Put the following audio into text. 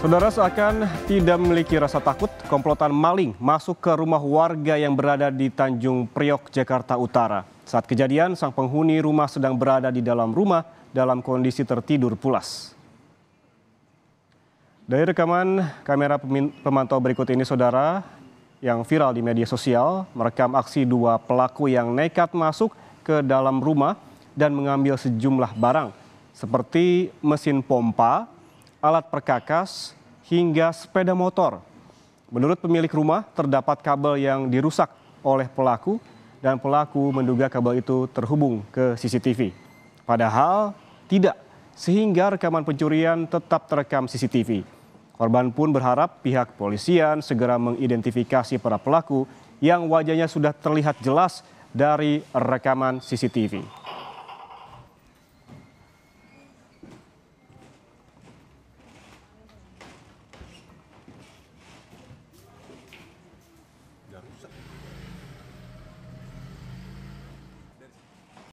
Saudara seakan tidak memiliki rasa takut, komplotan maling masuk ke rumah warga yang berada di Tanjung Priok, Jakarta Utara. Saat kejadian, sang penghuni rumah sedang berada di dalam rumah dalam kondisi tertidur pulas. Dari rekaman kamera pemantau berikut ini, saudara, yang viral di media sosial merekam aksi dua pelaku yang nekat masuk ke dalam rumah dan mengambil sejumlah barang seperti mesin pompa, alat perkakas, hingga sepeda motor. Menurut pemilik rumah, terdapat kabel yang dirusak oleh pelaku dan pelaku menduga kabel itu terhubung ke CCTV. Padahal tidak, sehingga rekaman pencurian tetap terekam CCTV. Korban pun berharap pihak polisian segera mengidentifikasi para pelaku yang wajahnya sudah terlihat jelas dari rekaman CCTV.